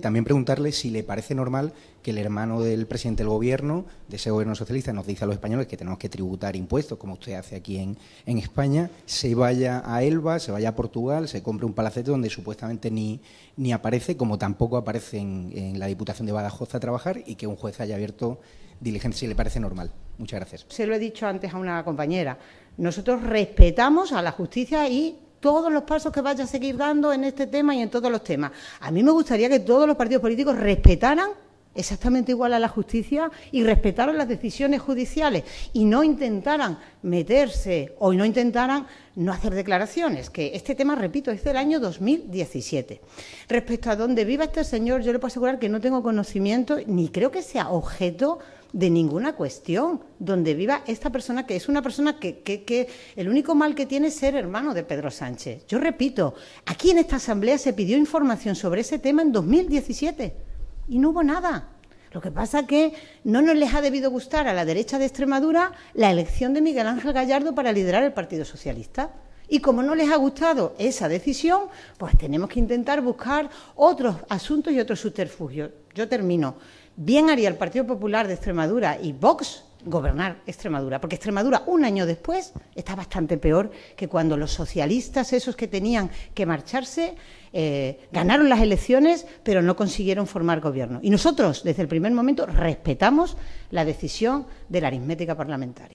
también preguntarle si le parece normal que el hermano del presidente del gobierno, de ese gobierno socialista, nos dice a los españoles que tenemos que tributar impuestos, como usted hace aquí en, España, se vaya a Elba, se vaya a Portugal, se compre un palacete donde supuestamente ni, ni aparece, como tampoco aparece en la Diputación de Badajoz a trabajar y que un juez haya abierto diligencia si le parece normal. Muchas gracias. Se lo he dicho antes a una compañera. Nosotros respetamos a la justicia y todos los pasos que vaya a seguir dando en este tema y en todos los temas. A mí me gustaría que todos los partidos políticos respetaran exactamente igual a la justicia y respetaran las decisiones judiciales y no intentaran meterse o no intentaran no hacer declaraciones, que este tema, repito, es del año 2017. Respecto a dónde viva este señor, yo le puedo asegurar que no tengo conocimiento ni creo que sea objeto de ninguna cuestión donde viva esta persona, que es una persona que, el único mal que tiene es ser hermano de Pedro Sánchez. Yo repito, aquí en esta Asamblea se pidió información sobre ese tema en 2017 y no hubo nada. Lo que pasa es que no nos les ha debido gustar a la derecha de Extremadura la elección de Miguel Ángel Gallardo para liderar el Partido Socialista. Y como no les ha gustado esa decisión, pues tenemos que intentar buscar otros asuntos y otros subterfugios. Yo termino. Bien haría el Partido Popular de Extremadura y Vox gobernar Extremadura, porque Extremadura un año después está bastante peor que cuando los socialistas, esos que tenían que marcharse, eh, ganaron las elecciones, pero no consiguieron formar gobierno. Y nosotros, desde el primer momento, respetamos la decisión de la aritmética parlamentaria.